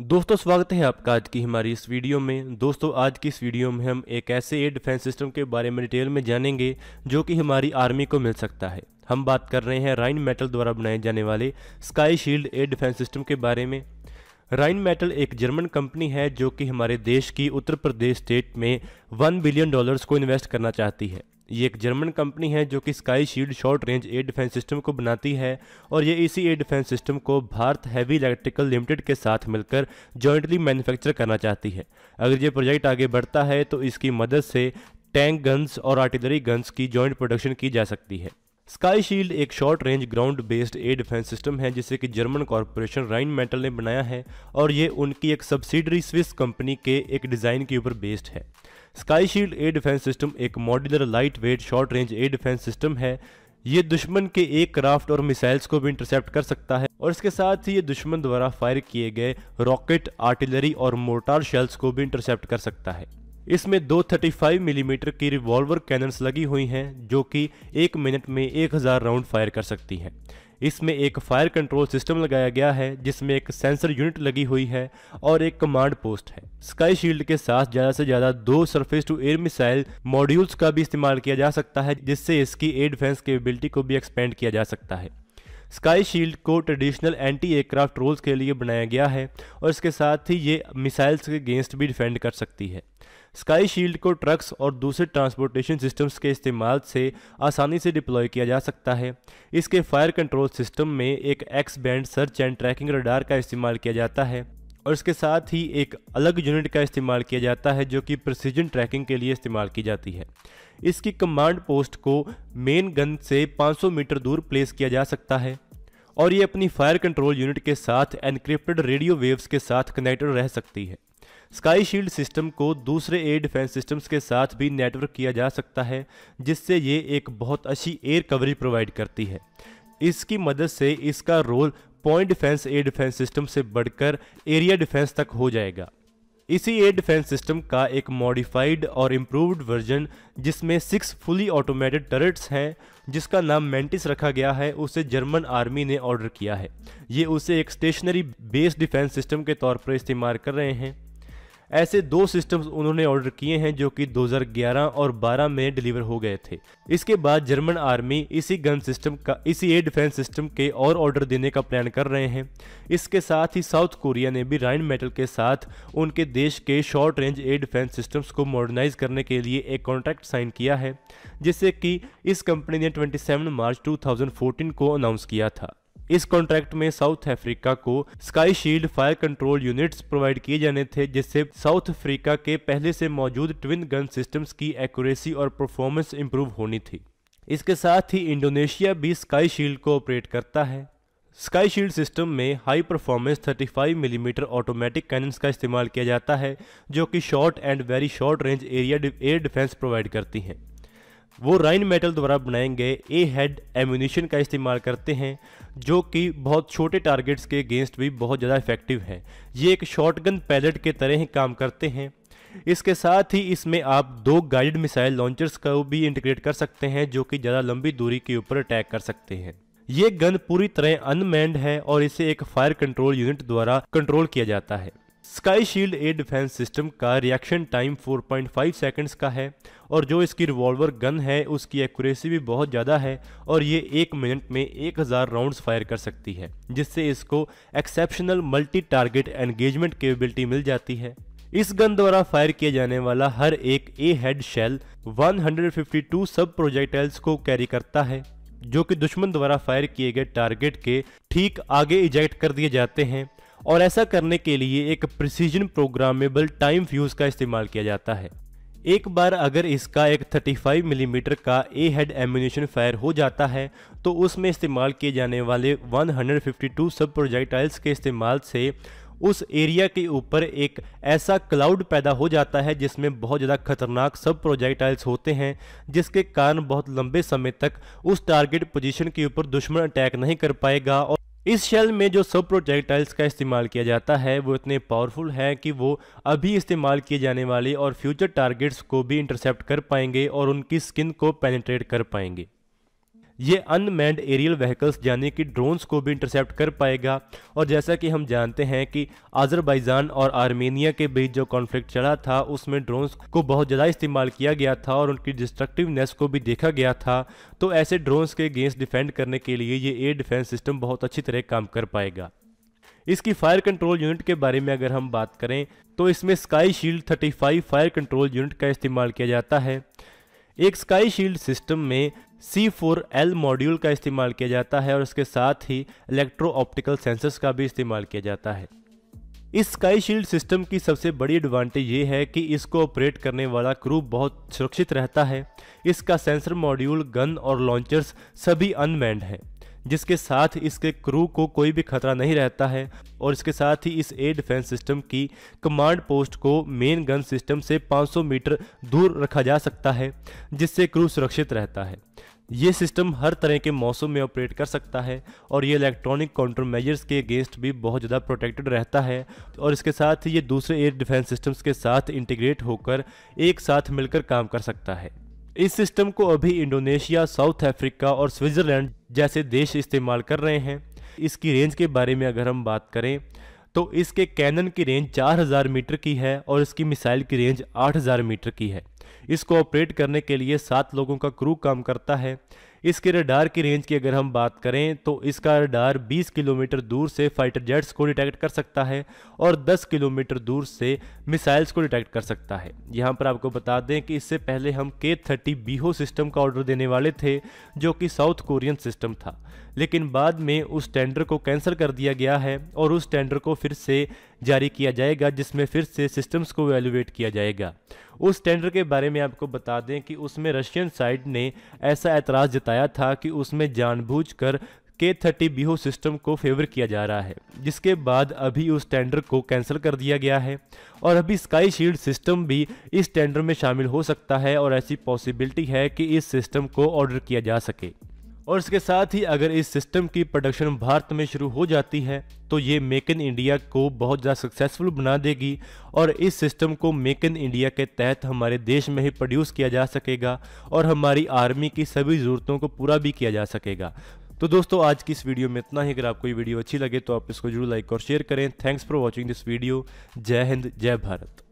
दोस्तों स्वागत है आपका आज की हमारी इस वीडियो में दोस्तों आज की इस वीडियो में हम एक ऐसे एयर डिफेंस सिस्टम के बारे में डिटेल में जानेंगे जो कि हमारी आर्मी को मिल सकता है हम बात कर रहे हैं राइन मेटल द्वारा बनाए जाने वाले Skyshield air defence system के बारे में राइन मेटल एक जर्मन कंपनी है जो कि हमारे देश की उत्तर प्रदेश स्टेट में वन बिलियन डॉलर्स को इन्वेस्ट करना चाहती है ये एक जर्मन कंपनी है जो कि Skyshield short range air defence system को बनाती है और ये इसी एयर डिफेंस सिस्टम को भारत हैवी इलेक्ट्रिकल लिमिटेड के साथ मिलकर जॉइंटली मैन्युफैक्चर करना चाहती है अगर ये प्रोजेक्ट आगे बढ़ता है तो इसकी मदद से टैंक गन्स और आर्टिलरी गन्स की जॉइंट प्रोडक्शन की जा सकती है स्काई शील्ड एक short range ground based air defence system है जिसे कि जर्मन कॉरपोरेशन राइन मेटल ने बनाया है और ये उनकी एक सब्सिडरी स्विस कंपनी के एक डिज़ाइन के ऊपर बेस्ड है Skyshield air defence system एक modular light weight short range air defence system है ये दुश्मन के एक क्राफ्ट और मिसाइल्स को भी इंटरसेप्ट कर सकता है और इसके साथ ही ये दुश्मन द्वारा फायर किए गए रॉकेट आर्टिलरी और मोर्टार शेल्स को भी इंटरसेप्ट कर सकता है इसमें दो फाइव मिलीमीटर की रिवॉल्वर कैनन्स लगी हुई हैं जो कि एक मिनट में 1000 राउंड फायर कर सकती हैं इसमें एक फायर कंट्रोल सिस्टम लगाया गया है जिसमें एक सेंसर यूनिट लगी हुई है और एक कमांड पोस्ट है स्काई शील्ड के साथ ज़्यादा से ज़्यादा दो surface to air missile modules का भी इस्तेमाल किया जा सकता है जिससे इसकी एयर डिफेंस केपेबिलिटी को भी एक्सपेंड किया जा सकता है स्काई शील्ड को ट्रेडिशनल एंटी एयरक्राफ्ट रोल्स के लिए बनाया गया है और इसके साथ ही ये मिसाइल्स के अगेंस्ट भी डिफेंड कर सकती है स्काई शील्ड को ट्रक्स और दूसरे ट्रांसपोर्टेशन सिस्टम्स के इस्तेमाल से आसानी से डिप्लॉय किया जा सकता है इसके फायर कंट्रोल सिस्टम में एक X band search and tracking radar का इस्तेमाल किया जाता है और इसके साथ ही एक अलग यूनिट का इस्तेमाल किया जाता है जो कि प्रसिजन ट्रैकिंग के लिए इस्तेमाल की जाती है इसकी कमांड पोस्ट को मेन गन से 500 मीटर दूर प्लेस किया जा सकता है और ये अपनी फायर कंट्रोल यूनिट के साथ एनक्रिप्टेड रेडियो वेव्स के साथ कनेक्टेड रह सकती है स्काई शील्ड सिस्टम को दूसरे एयर डिफेंस सिस्टम्स के साथ भी नेटवर्क किया जा सकता है जिससे ये एक बहुत अच्छी एयर कवरेज प्रोवाइड करती है इसकी मदद से इसका role point defence air defence system से बढ़कर एरिया डिफेंस तक हो जाएगा इसी एयर डिफेंस सिस्टम का एक मॉडिफाइड और इम्प्रूव्ड वर्जन जिसमें सिक्स फुली ऑटोमेटेड टर्ट्स हैं जिसका नाम मेंटिस रखा गया है उसे जर्मन आर्मी ने ऑर्डर किया है ये उसे एक स्टेशनरी बेस डिफेंस सिस्टम के तौर पर इस्तेमाल कर रहे हैं ऐसे दो सिस्टम्स उन्होंने ऑर्डर किए हैं जो कि 2011 और 12 में डिलीवर हो गए थे इसके बाद जर्मन आर्मी इसी गन सिस्टम का इसी एयर डिफेंस सिस्टम के और ऑर्डर देने का प्लान कर रहे हैं इसके साथ ही साउथ कोरिया ने भी राइन मेटल के साथ उनके देश के short range air defence systems को मॉडर्नाइज करने के लिए एक कॉन्ट्रैक्ट साइन किया है जिससे कि इस कंपनी ने ट्वेंटी मार्च टू को अनाउंस किया था इस कॉन्ट्रैक्ट में साउथ अफ्रीका को Skyshield fire control units provide किए जाने थे जिससे साउथ अफ्रीका के पहले से मौजूद ट्विन गन सिस्टम्स की एक्यूरेसी और परफॉर्मेंस इंप्रूव होनी थी इसके साथ ही इंडोनेशिया भी स्काई शील्ड को ऑपरेट करता है स्काई शील्ड सिस्टम में high performance 35 millimetre automatic cannons का इस्तेमाल किया जाता है जो कि short and very short range area air defence provide करती हैं वो राइन मेटल द्वारा बनाए गए ए हेड एम्यूनिशन का इस्तेमाल करते हैं जो कि बहुत छोटे टारगेट्स के अगेंस्ट भी बहुत ज़्यादा इफेक्टिव है ये एक शॉटगन पैलेट के तरह ही काम करते हैं इसके साथ ही इसमें आप दो गाइडेड मिसाइल लॉन्चर्स को भी इंटीग्रेट कर सकते हैं जो कि ज़्यादा लंबी दूरी के ऊपर अटैक कर सकते हैं ये गन पूरी तरह अनमैंड है और इसे एक फायर कंट्रोल यूनिट द्वारा कंट्रोल किया जाता है Skyshield air defence system का रिएक्शन टाइम 4.5 सेकंड्स का है और जो इसकी रिवॉल्वर गन है उसकी एक्यूरेसी भी बहुत ज़्यादा है और ये एक मिनट में 1000 राउंड्स फायर कर सकती है जिससे इसको exceptional multi target engagement capability मिल जाती है इस गन द्वारा फायर किया जाने वाला हर एक ए हेड शेल 152 सब प्रोजेक्टाइल्स को कैरी करता है जो कि दुश्मन द्वारा फायर किए गए टारगेट के ठीक आगे इजेक्ट कर दिए जाते हैं और ऐसा करने के लिए एक प्रिसीजन प्रोग्रामेबल टाइम फ्यूज का इस्तेमाल किया जाता है एक बार अगर इसका एक 35 मिलीमीटर mm का ए हेड एम्यूनेशन फायर हो जाता है तो उसमें इस्तेमाल किए जाने वाले 152 सब प्रोजेक्टाइल्स के इस्तेमाल से उस एरिया के ऊपर एक ऐसा क्लाउड पैदा हो जाता है जिसमें बहुत ज़्यादा खतरनाक सब प्रोजेक्टाइल्स होते हैं जिसके कारण बहुत लंबे समय तक उस टारगेट पोजीशन के ऊपर दुश्मन अटैक नहीं कर पाएगा और इस शेल में जो सब प्रोजेक्टाइल्स का इस्तेमाल किया जाता है वो इतने पावरफुल हैं कि वो अभी इस्तेमाल किए जाने वाले और फ्यूचर टारगेट्स को भी इंटरसेप्ट कर पाएंगे और उनकी स्किन को पेनिट्रेट कर पाएंगे ये अनमैंड एरियल व्हीकल्स यानी कि ड्रोन्स को भी इंटरसेप्ट कर पाएगा और जैसा कि हम जानते हैं कि आज़रबाइजान और आर्मेनिया के बीच जो कॉन्फ्लिक्ट चला था उसमें ड्रोन्स को बहुत ज़्यादा इस्तेमाल किया गया था और उनकी डिस्ट्रक्टिवनेस को भी देखा गया था तो ऐसे ड्रोन्स के अगेंस्ट डिफेंड करने के लिए ये एयर डिफेंस सिस्टम बहुत अच्छी तरह काम कर पाएगा इसकी फायर कंट्रोल यूनिट के बारे में अगर हम बात करें तो इसमें Skyshield 35 fire control unit का इस्तेमाल किया जाता है एक स्काई शील्ड सिस्टम में सी फोर एल मॉड्यूल का इस्तेमाल किया जाता है और इसके साथ ही इलेक्ट्रो ऑप्टिकल सेंसर्स का भी इस्तेमाल किया जाता है इस स्काई शील्ड सिस्टम की सबसे बड़ी एडवांटेज ये है कि इसको ऑपरेट करने वाला क्रू बहुत सुरक्षित रहता है इसका सेंसर मॉड्यूल गन और लॉन्चर्स सभी अनमैंड हैं जिसके साथ इसके क्रू को कोई भी खतरा नहीं रहता है और इसके साथ ही इस एयर डिफेंस सिस्टम की कमांड पोस्ट को मेन गन सिस्टम से 500 मीटर दूर रखा जा सकता है जिससे क्रू सुरक्षित रहता है ये सिस्टम हर तरह के मौसम में ऑपरेट कर सकता है और ये इलेक्ट्रॉनिक काउंटर मेजर्स के अगेंस्ट भी बहुत ज़्यादा प्रोटेक्टेड रहता है और इसके साथ ही ये दूसरे एयर डिफेंस सिस्टम्स के साथ इंटीग्रेट होकर एक साथ मिलकर काम कर सकता है इस सिस्टम को अभी इंडोनेशिया साउथ अफ्रीका और स्विट्जरलैंड जैसे देश इस्तेमाल कर रहे हैं इसकी रेंज के बारे में अगर हम बात करें तो इसके कैनन की रेंज 4000 मीटर की है और इसकी मिसाइल की रेंज 8000 मीटर की है इसको ऑपरेट करने के लिए सात लोगों का क्रू काम करता है इसके रडार की रेंज की अगर हम बात करें तो इसका रडार 20 किलोमीटर दूर से फाइटर जेट्स को डिटेक्ट कर सकता है और 10 किलोमीटर दूर से मिसाइल्स को डिटेक्ट कर सकता है यहाँ पर आपको बता दें कि इससे पहले हम के थर्टी बीहो सिस्टम का ऑर्डर देने वाले थे जो कि साउथ कोरियन सिस्टम था लेकिन बाद में उस टेंडर को कैंसिल कर दिया गया है और उस टेंडर को फिर से जारी किया जाएगा जिसमें फिर से सिस्टम्स को वैल्यूएट किया जाएगा उस टेंडर के बारे में आपको बता दें कि उसमें रशियन साइड ने ऐसा एतराज़ जताया था कि उसमें जानबूझ के थर्टी बीहो सिस्टम को फेवर किया जा रहा है जिसके बाद अभी उस टेंडर को कैंसिल कर दिया गया है और अभी स्काई शील्ड सिस्टम भी इस टेंडर में शामिल हो सकता है और ऐसी पॉसिबिलिटी है कि इस सिस्टम को ऑर्डर किया जा सके और इसके साथ ही अगर इस सिस्टम की प्रोडक्शन भारत में शुरू हो जाती है तो ये मेक इन इंडिया को बहुत ज़्यादा सक्सेसफुल बना देगी और इस सिस्टम को मेक इन इंडिया के तहत हमारे देश में ही प्रोड्यूस किया जा सकेगा और हमारी आर्मी की सभी ज़रूरतों को पूरा भी किया जा सकेगा तो दोस्तों आज की इस वीडियो में इतना ही अगर आपको ये वीडियो अच्छी लगे तो आप इसको जरूर लाइक और शेयर करें thanks for watching this video जय हिंद जय भारत